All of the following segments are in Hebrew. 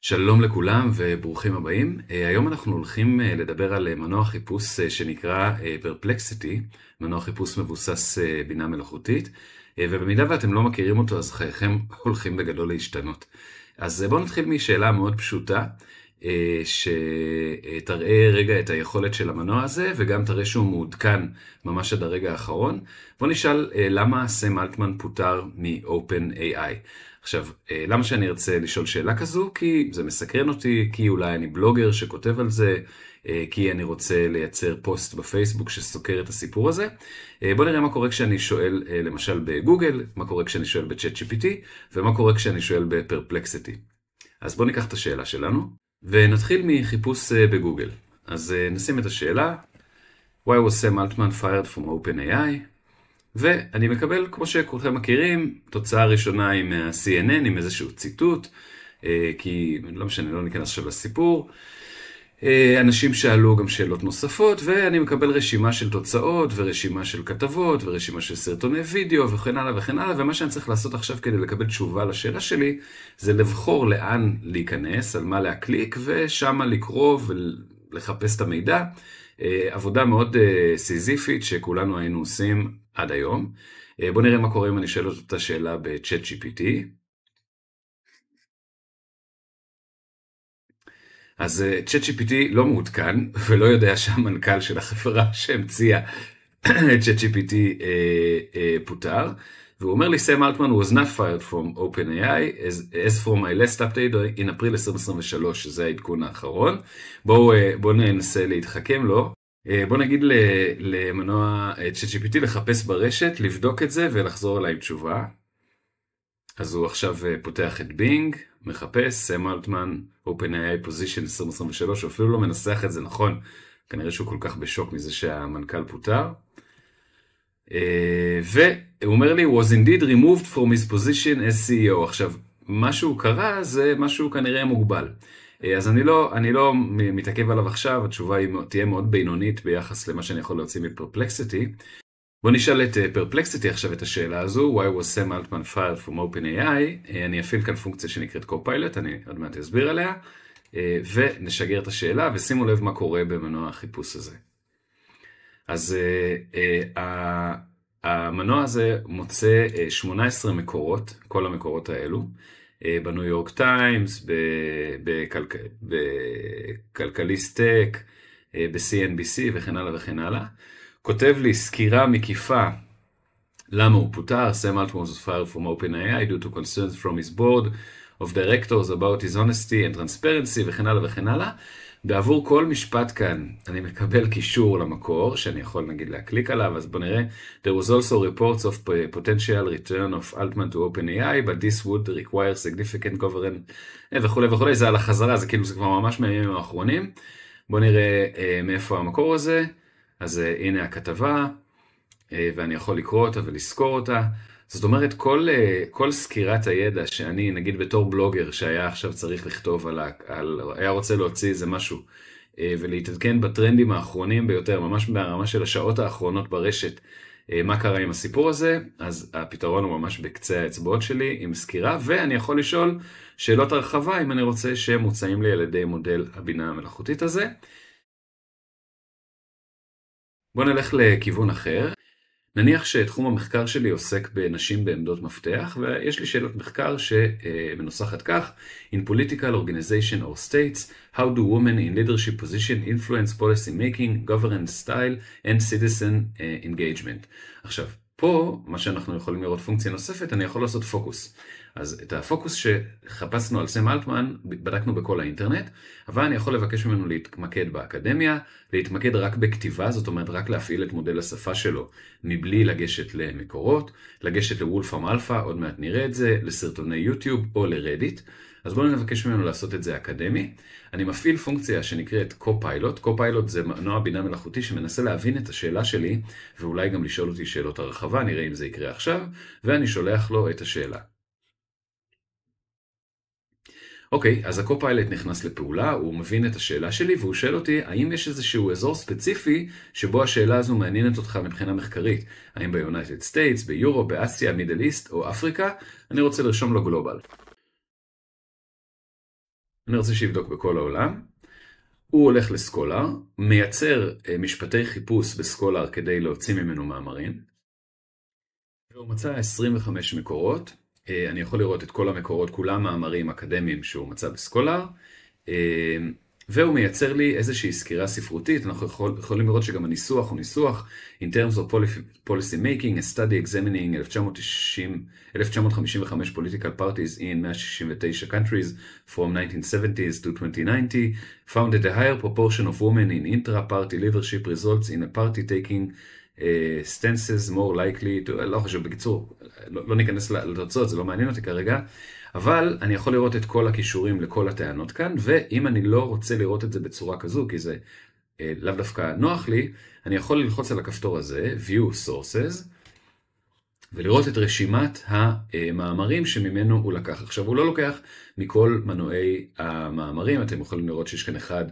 שלום לכולם וברוכים הבאים. אה, היום אנחנו הולכים אה, לדבר על אה, מנוע חיפוש שנקרא Perplexity, מנוע חיפוש מבוסס בינה מלאכותית, ובמידה ואתם לא מכירים אותו אז חייכם הולכים בגדול להשתנות. אז בואו נתחיל משאלה מאוד פשוטה, אה, שתראה רגע את היכולת של המנוע הזה, וגם תראה שהוא מעודכן ממש עד הרגע האחרון. בוא נשאל אה, למה סם אלטמן פוטר מ-OpenAI. עכשיו, אה, למה שאני ארצה לשאול שאלה כזו? כי זה מסקרן אותי, כי אולי אני בלוגר שכותב על זה, כי אני רוצה לייצר פוסט בפייסבוק שסוקר את הסיפור הזה. בוא נראה מה קורה כשאני שואל למשל בגוגל, מה קורה כשאני שואל בצ'אט GPT, ומה קורה כשאני שואל בפרפלקסיטי. אז בואו ניקח את השאלה שלנו. ונתחיל מחיפוש אה, בגוגל. אז אה, נשים את השאלה, why was Sam Altman fired from OpenAI? ואני מקבל, כמו שכולכם מכירים, תוצאה ראשונה עם ה-CNN, עם איזשהו ציטוט, אה, כי לא משנה, לא ניכנס עכשיו לסיפור. אה, אנשים שאלו גם שאלות נוספות, ואני מקבל רשימה של תוצאות, ורשימה של כתבות, ורשימה של סרטוני וידאו, וכן הלאה וכן הלאה, ומה שאני צריך לעשות עכשיו כדי לקבל תשובה לשאלה שלי, זה לבחור לאן להיכנס, על מה להקליק, ושמה לקרוא ולחפש את המידע. אה, עבודה מאוד אה, סיזיפית שכולנו היינו עושים עד היום. בואו נראה מה קורה אם אני שואל את השאלה ב-Chat GPT. אז אה, ChatGPT לא מעודכן ולא יודע שהמנכ"ל של החברה שהמציאה את ChatGPT אה, אה, פוטר. והוא אומר לי, סם אלטמן was not fired from OpenAI as, as from my last update in אפריל 2023, שזה העדכון האחרון. בואו בוא ננסה להתחכם לו. בואו נגיד למנוע ChatGPT לחפש ברשת, לבדוק את זה ולחזור אליי עם תשובה. אז הוא עכשיו אה, פותח את בינג, מחפש, סם אלטמן, OpenAI Position 2023, הוא אפילו לא מנסח את זה נכון, כנראה שהוא כל כך בשוק מזה שהמנכ"ל פוטר. אה, והוא אומר לי, was indeed removed from his position as CEO. עכשיו, מה שהוא קרא זה משהו כנראה מוגבל. אה, אז אני לא, אני לא מתעכב עליו עכשיו, התשובה היא, תהיה מאוד בינונית ביחס למה שאני יכול להוציא מפרפלקסיטי, בוא נשאל את פרפלקסיטי אה, עכשיו את השאלה הזו, why was Sam Altman fired from OpenAI, אה, אני אפעיל כאן פונקציה שנקראת co-pilot, אני עוד מעט אסביר עליה, אה, ונשגר את השאלה, ושימו לב מה קורה במנוע החיפוש הזה. אז המנוע הזה מוצא 18 מקורות, כל המקורות האלו, בניו יורק טיימס, בכלכליסט טק, ב-CNBC וכן הלאה וכן הלאה. כותב לי סקירה מקיפה למה הוא פוטר, סם אלטמור was fired from OpenAI due to concerns from his board of directors about his honesty and transparency וכן הלאה וכן הלאה. בעבור כל משפט כאן אני מקבל קישור למקור שאני יכול נגיד להקליק עליו אז בוא נראה. There was also reports of potential return of Altman to OpenAI but this would require significant government וכולי eh, וכולי זה על החזרה זה כאילו זה כבר ממש מהימים האחרונים. בוא נראה אה, מאיפה המקור הזה. אז uh, הנה הכתבה, uh, ואני יכול לקרוא אותה ולזכור אותה. זאת אומרת, כל, uh, כל סקירת הידע שאני, נגיד בתור בלוגר שהיה עכשיו צריך לכתוב על, על היה רוצה להוציא איזה משהו, uh, ולהתעדכן בטרנדים האחרונים ביותר, ממש ברמה של השעות האחרונות ברשת, uh, מה קרה עם הסיפור הזה, אז הפתרון הוא ממש בקצה האצבעות שלי עם סקירה, ואני יכול לשאול שאלות הרחבה אם אני רוצה שהם מוצאים לי על ידי מודל הבינה המלאכותית הזה. בואו נלך לכיוון אחר. נניח שתחום המחקר שלי עוסק בנשים בעמדות מפתח, ויש לי שאלת מחקר שמנוסחת כך: In political organization or states, how do women in leadership position influence policy making, governance style and citizen eh, engagement. עכשיו, פה, מה שאנחנו יכולים לראות פונקציה נוספת, אני יכול לעשות פוקוס. אז את הפוקוס שחפשנו על סם אלטמן, בדקנו בכל האינטרנט, אבל אני יכול לבקש ממנו להתמקד באקדמיה, להתמקד רק בכתיבה, זאת אומרת רק להפעיל את מודל השפה שלו מבלי לגשת למקורות, לגשת לוולפאם אלפא, עוד מעט נראה את זה, לסרטוני יוטיוב או לרדיט. אז בואו נבקש ממנו לעשות את זה אקדמי. אני מפעיל פונקציה שנקראת קו-פיילוט. קו-פיילוט זה מנוע בינה מלאכותי שמנסה להבין את השאלה שלי, ואולי גם לשאול אותי שאלות הרחבה, נראה אם זה יקרה עכשיו, ואני שולח לו את השאלה. אוקיי, אז הקופיילט נכנס לפעולה, הוא מבין את השאלה שלי והוא שואל אותי האם יש איזשהו אזור ספציפי שבו השאלה הזו מעניינת אותך מבחינה מחקרית, האם ביונייטד סטייטס, ביורו, באסיה, מידל איסט או אפריקה, אני רוצה לרשום לו גלובל. אני רוצה שיבדוק בכל העולם. הוא הולך לסקולר, מייצר אה, משפטי חיפוש בסקולר כדי להוציא ממנו מאמרים, והוא מצא 25 מקורות, אני יכול לראות את כל המקורות, כולם מאמרים אקדמיים שהוא מצא בסקולר, והוא מייצר לי איזושהי סקירה ספרותית, אנחנו יכול, יכולים לראות שגם הניסוח הוא ניסוח in terms of policy making, a study examining 1990, 1955 political parties in 169 countries from 1970s to 2090, found that a higher proportion of women in intra-party leadership results in a party taking uh, stances more likely to, לא חשוב, בקיצור, לא, לא ניכנס לתוצאות, זה לא מעניין אותי כרגע, אבל אני יכול לראות את כל הכישורים לכל הטענות כאן, ואם אני לא רוצה לראות את זה בצורה כזו, כי זה אה, לאו דווקא נוח לי, אני יכול ללחוץ על הכפתור הזה, View Sources, ולראות את רשימת המאמרים שממנו הוא לקח. עכשיו, הוא לא לוקח מכל מנועי המאמרים, אתם יכולים לראות שיש כאן אחד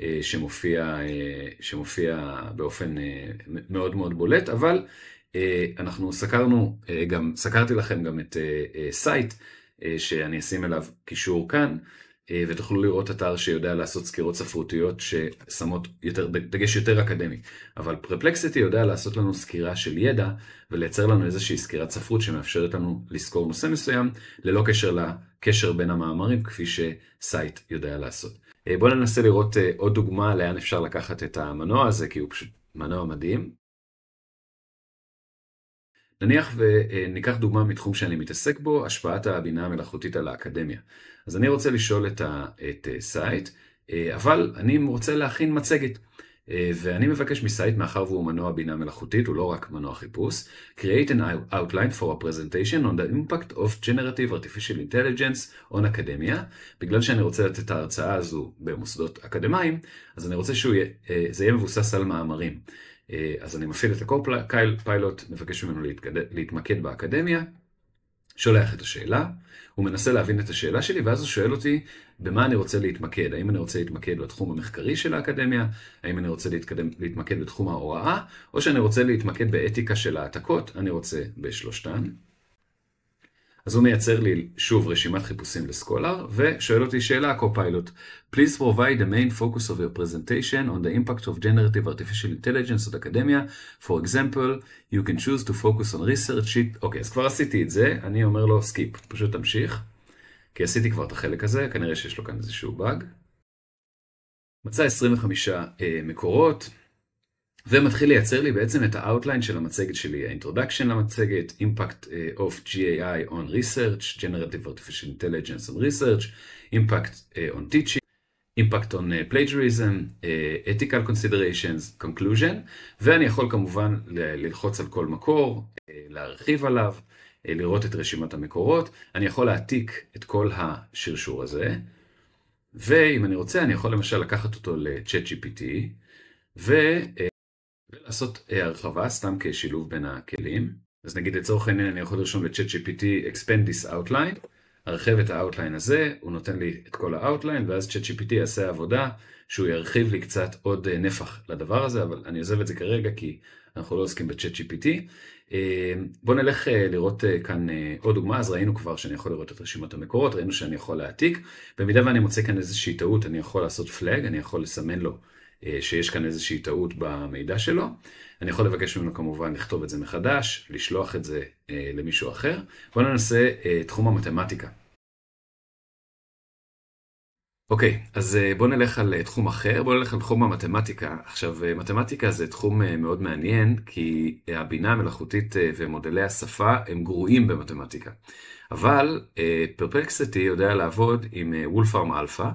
אה, שמופיע, אה, שמופיע באופן אה, מאוד מאוד בולט, אבל אה, אנחנו סקרנו אה, גם, סקרתי לכם גם את אה, סייט, שאני אשים אליו קישור כאן, ותוכלו לראות אתר שיודע לעשות סקירות ספרותיות ששמות יותר, דגש יותר אקדמי. אבל פרפלקסיטי יודע לעשות לנו סקירה של ידע ולייצר לנו איזושהי סקירת ספרות שמאפשרת לנו לזכור נושא מסוים, ללא קשר לקשר בין המאמרים, כפי שסייט יודע לעשות. בואו ננסה לראות עוד דוגמה לאן אפשר לקחת את המנוע הזה, כי הוא פשוט מנוע מדהים. נניח וניקח דוגמה מתחום שאני מתעסק בו, השפעת הבינה המלאכותית על האקדמיה. אז אני רוצה לשאול את, את אה, סייט, אה, אבל אני רוצה להכין מצגת. אה, ואני מבקש מסייט, מאחר והוא מנוע בינה מלאכותית, הוא לא רק מנוע חיפוש, create an outline for a presentation on the impact of generative artificial intelligence on academia. בגלל שאני רוצה לתת את ההרצאה הזו במוסדות אקדמיים, אז אני רוצה שזה יהיה מבוסס על מאמרים. אה, אז אני מפעיל את ה-co-pilot, מבקש ממנו להתקד... להתמקד באקדמיה, שולח את השאלה, הוא מנסה להבין את השאלה שלי, ואז הוא שואל אותי במה אני רוצה להתמקד. האם אני רוצה להתמקד בתחום המחקרי של האקדמיה, האם אני רוצה להתקדם, להתמקד בתחום ההוראה, או שאני רוצה להתמקד באתיקה של העתקות, אני רוצה בשלושתן. אז הוא מייצר לי שוב רשימת חיפושים לסקולר, ושואל אותי שאלה הקופיילוט. Please provide the main focus of your presentation on the impact of generative artificial intelligence on academia. For example, you can choose to focus on research sheet. אוקיי, okay, אז כבר עשיתי את זה, אני אומר לו סקיפ, פשוט תמשיך. כי עשיתי כבר את החלק הזה, כנראה שיש לו כאן איזשהו באג. מצא 25 uh, מקורות, ומתחיל לייצר לי בעצם את האאוטליין של המצגת שלי, האינטרודקשן למצגת, Impact uh, of GAI on Research, Generative Artificial Intelligence on Research, Impact uh, on Teaching, Impact on uh, Plagiarism, Ethical Considerations, Conclusion, ואני יכול כמובן ללחוץ על כל מקור, להרחיב עליו, לראות את רשימת המקורות, אני יכול להעתיק את כל השרשור הזה, ואם אני רוצה אני יכול למשל לקחת אותו ל-ChatGPT, ו... Uh, לעשות אה, הרחבה סתם כשילוב בין הכלים. אז נגיד לצורך העניין אני יכול לרשום ב-chat GPT expand this outline, ארחב את ה-outline הזה, הוא נותן לי את כל ה-outline, ואז chat GPT יעשה עבודה שהוא ירחיב לי קצת עוד אה, נפח לדבר הזה, אבל אני עוזב את זה כרגע כי אנחנו לא עוסקים ב-chat GPT. אה, בואו נלך לראות כאן עוד דוגמה, אז ראינו כבר שאני יכול לראות את רשימת המקורות, ראינו שאני יכול להעתיק. במידה ואני מוצא כאן איזושהי טעות, אני יכול לעשות פלאג, אני יכול לסמן לו אה, שיש כאן איזושהי טעות במידע שלו. אני יכול לבקש ממנו כמובן לכתוב את זה מחדש, לשלוח את זה אה, למישהו אחר. בואו ננסה אה, תחום המתמטיקה. אוקיי, okay, אז בואו נלך על תחום אחר, בואו נלך על תחום המתמטיקה. עכשיו, מתמטיקה זה תחום מאוד מעניין, כי הבינה המלאכותית ומודלי השפה הם גרועים במתמטיקה. אבל פרפקסיטי יודע לעבוד עם וולפארם אלפא,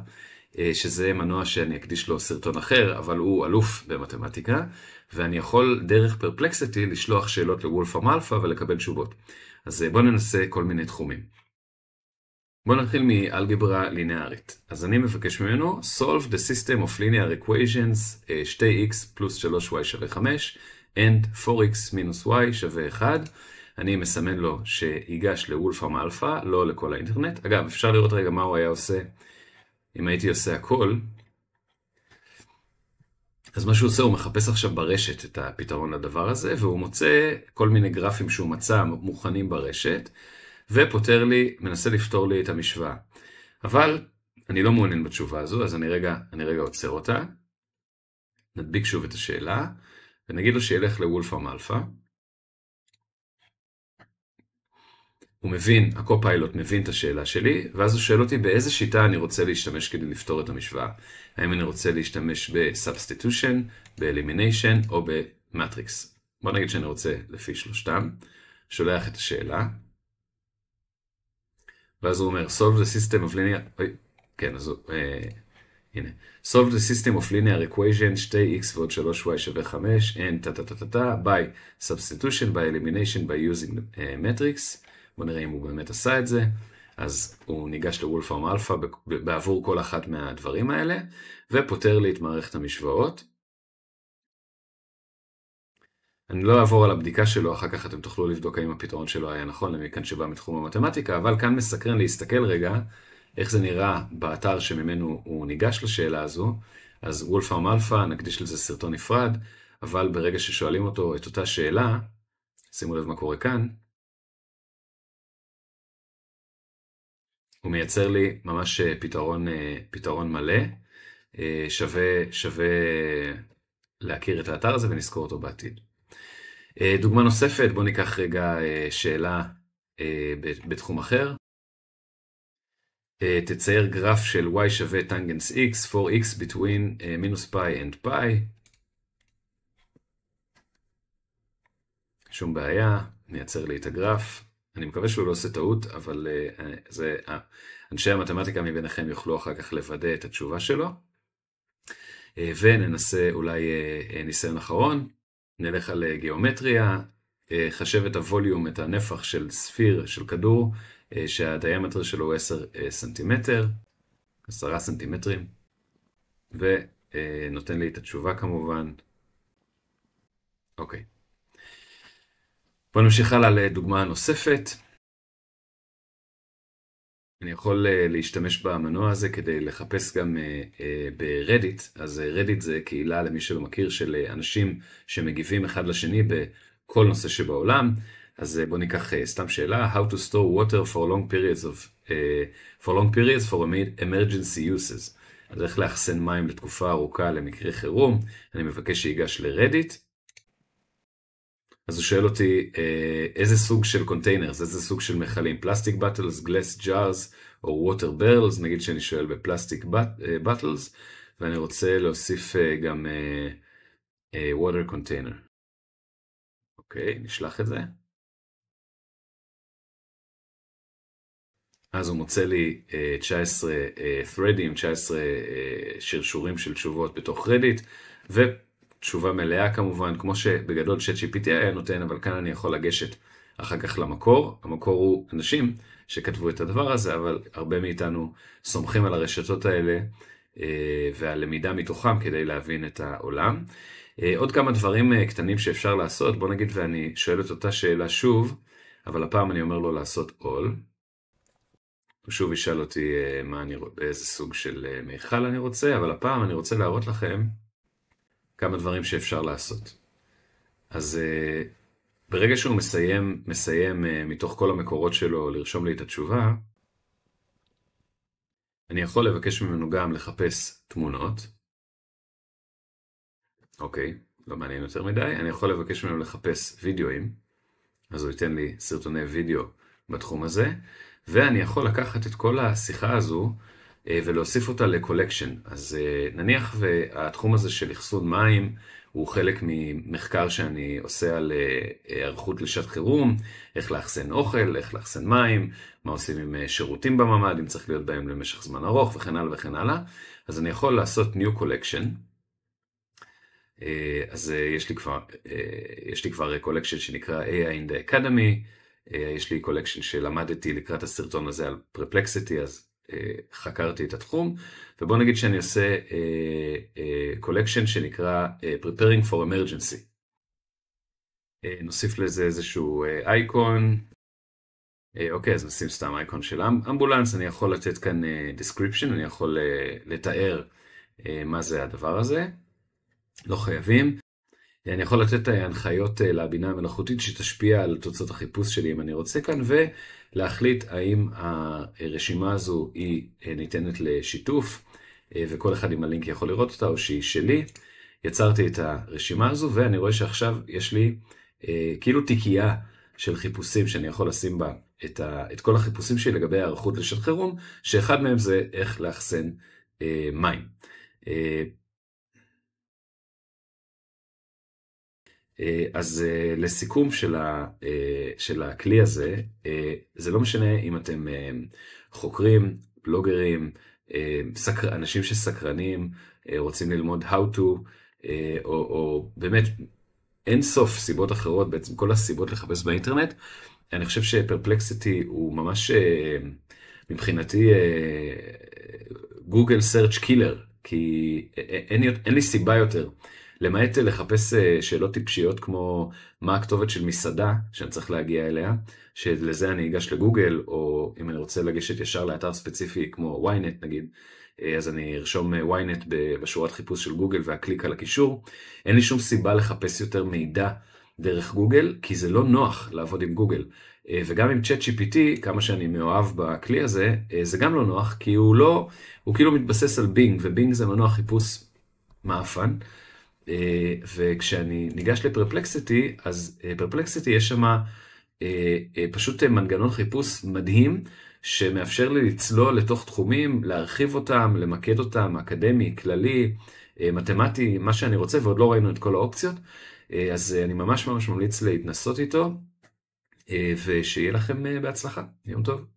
אה, שזה מנוע שאני אקדיש לו סרטון אחר, אבל הוא אלוף במתמטיקה, ואני יכול דרך פרפלקסיטי לשלוח שאלות לוולפאם אלפא ולקבל תשובות. אז אה, בואו ננסה כל מיני תחומים. בואו נתחיל מאלגברה לינארית. אז אני מבקש ממנו solve the system of linear equations 2x אה, פלוס 3y שווה 5 and 4x מינוס y שווה 1. אני מסמן לו שיגש לוולפאם אלפא, לא לכל האינטרנט. אגב, אפשר לראות רגע מה הוא היה עושה אם הייתי עושה הכל, אז מה שהוא עושה, הוא מחפש עכשיו ברשת את הפתרון לדבר הזה, והוא מוצא כל מיני גרפים שהוא מצא מוכנים ברשת, ופותר לי, מנסה לפתור לי את המשוואה. אבל אני לא מעוניין בתשובה הזו, אז אני רגע, אני רגע עוצר אותה, נדביק שוב את השאלה, ונגיד לו שילך לוולפרם אלפא, הוא מבין, הקו-פיילוט מבין את השאלה שלי, ואז הוא שואל אותי באיזה שיטה אני רוצה להשתמש כדי לפתור את המשוואה. האם אני רוצה להשתמש ב-substitution, ב-elimination או במטריקס. בוא נגיד שאני רוצה לפי שלושתם. שולח את השאלה, ואז הוא אומר, solve the system of linear, אוי, כן, אז הוא, אה, הנה, solve the system of linear equation, שתי x ועוד 3y שווה 5, and טה טה טה טה טה, by substitution, by elimination, by using uh, matrix. בוא נראה אם הוא באמת עשה את זה. אז הוא ניגש לוולפארם אלפא בעבור כל אחת מהדברים האלה, ופותר לי את מערכת המשוואות. אני לא אעבור על הבדיקה שלו, אחר כך אתם תוכלו לבדוק האם הפתרון שלו היה נכון למי כאן שבא מתחום המתמטיקה, אבל כאן מסקרן להסתכל רגע איך זה נראה באתר שממנו הוא ניגש לשאלה הזו. אז וולפארם אלפא, נקדיש לזה סרטון נפרד, אבל ברגע ששואלים אותו את אותה שאלה, שימו לב מה קורה כאן, הוא מייצר לי ממש אה, פתרון, אה, פתרון מלא. אה, שווה, שווה להכיר את האתר הזה ונזכור אותו בעתיד. דוגמה נוספת, בואו ניקח רגע שאלה בתחום אחר. תצייר גרף של y שווה טנגנס x, 4x between מינוס פאי and פאי. שום בעיה, נייצר לי את הגרף. אני מקווה שהוא לא עושה טעות, אבל uh, זה, uh, אנשי המתמטיקה מביניכם יוכלו אחר כך לוודא את התשובה שלו. Uh, וננסה אולי uh, uh, ניסיון אחרון, נלך על גיאומטריה, uh, חשב את הווליום, את הנפח של ספיר, של כדור, uh, שהדיאמטר שלו הוא 10 uh, סנטימטר, 10 סנטימטרים, ונותן uh, לי את התשובה כמובן. אוקיי. Okay. בואו נמשיך הלאה לדוגמה נוספת. אני יכול אה, להשתמש במנוע הזה כדי לחפש גם אה, אה, ברדיט, אז רדיט זה קהילה למי שלא מכיר של אנשים שמגיבים אחד לשני בכל נושא שבעולם, אז בואו ניקח סתם שאלה, How to store water for long periods of, for long periods for emergency uses, אז איך לאחסן מים לתקופה ארוכה למקרה חירום, אני מבקש שייגש לרדיט. אז הוא שואל אותי אה, איזה סוג של קונטיינרס, איזה סוג של מכלים, פלסטיק בטלס, גלס ג'ארס או ווטר ברלס, נגיד שאני שואל בפלסטיק בטלס, אה, ואני רוצה להוסיף אה, גם ווטר קונטיינר. אוקיי, נשלח את זה. אז הוא מוצא לי uh, 19 threadים, 19 uh, שרשורים של תשובות בתוך רדיט, ו... תשובה מלאה כמובן, כמו שבגדול GPT היה נותן, אבל כאן אני יכול לגשת אחר כך למקור. המקור הוא אנשים שכתבו את הדבר הזה, אבל הרבה מאיתנו סומכים על הרשתות האלה אה, והלמידה מתוכם כדי להבין את העולם. אה, עוד כמה דברים אה, קטנים שאפשר לעשות, בוא נגיד ואני שואל את אותה שאלה שוב, אבל הפעם אני אומר לו לעשות all. הוא שוב ישאל אותי אני, איזה סוג של מיכל אני רוצה, אבל הפעם אני רוצה להראות לכם כמה דברים שאפשר לעשות. אז uh, ברגע שהוא מסיים, מסיים uh, מתוך כל המקורות שלו לרשום לי את התשובה, אני יכול לבקש ממנו גם לחפש תמונות. אוקיי, לא מעניין יותר מדי. אני יכול לבקש ממנו לחפש וידאוים, אז הוא ייתן לי סרטוני וידאו בתחום הזה, ואני יכול לקחת את כל השיחה הזו אה, ולהוסיף אותה לקולקשן. אז אה, נניח והתחום הזה של אחסון מים הוא חלק ממחקר שאני עושה על אה, היערכות לשעת חירום, איך לאחסן אוכל, איך לאחסן מים, מה עושים עם שירותים בממ"ד, אם צריך להיות בהם למשך זמן ארוך וכן הלאה וכן הלאה. אז אני יכול לעשות New Collection. אז יש לי כבר, קולקשן שנקרא AI in the Academy, יש לי קולקשן שלמדתי לקראת הסרטון הזה על פרפלקסיטי, אז אה, חקרתי את התחום, ובוא נגיד שאני עושה קולקשן אה, אה, שנקרא Preparing for Emergency. נוסיף לזה איזשהו אייקון, אוקיי, אז נשים סתם אייקון של אמבולנס, אני יכול לתת כאן description, אני יכול לתאר מה זה הדבר הזה, לא חייבים. אני יכול לתת אה, הנחיות אה, לבינה המלאכותית שתשפיע על תוצאות החיפוש שלי אם אני רוצה כאן, ולהחליט האם הרשימה הזו היא אה, ניתנת לשיתוף, וכל אחד עם הלינק יכול לראות אותה, או שהיא שלי. יצרתי את הרשימה הזו, ואני רואה שעכשיו יש לי כאילו תיקייה של חיפושים שאני יכול לשים בה את, ה, את כל החיפושים שלי לגבי היערכות לשעת חירום, שאחד מהם זה איך לאחסן אה, מים. אה, אה, אז אה, לסיכום של, ה, אה, של הכלי הזה, זה לא משנה אם אתם חוקרים, בלוגרים, סקר, אנשים שסקרנים, רוצים ללמוד how to, או, או באמת אין סוף סיבות אחרות, בעצם כל הסיבות לחפש באינטרנט. אני חושב שפרפלקסיטי הוא ממש מבחינתי גוגל סרצ' קילר, כי אין, אין לי סיבה יותר. למעט לחפש אה, שאלות טיפשיות כמו מה הכתובת של מסעדה שאני צריך להגיע אליה, שלזה אני אגש לגוגל, או אם אני רוצה לגשת ישר לאתר ספציפי כמו ynet נגיד, אה, אז אני ארשום אה, ynet בשורת חיפוש של גוגל ואקליק על הקישור. אין לי שום סיבה לחפש יותר מידע דרך גוגל, כי זה לא נוח לעבוד עם גוגל. וגם עם צ'אט GPT, כמה שאני מאוהב בכלי הזה, זה גם לא נוח, כי הוא לא, הוא כאילו מתבסס על בינג, ובינג זה מנוע חיפוש מעפן. אה, וכשאני ניגש לפרפלקסיטי, אז אה, פרפלקסיטי יש שם אה, פשוט מנגנון חיפוש מדהים, שמאפשר לי לצלול לתוך תחומים, להרחיב אותם, למקד אותם, אקדמי, כללי, מתמטי, מה שאני רוצה, ועוד לא ראינו את כל האופציות. אז אני ממש ממש ממליץ להתנסות איתו, ושיהיה לכם בהצלחה. יום טוב.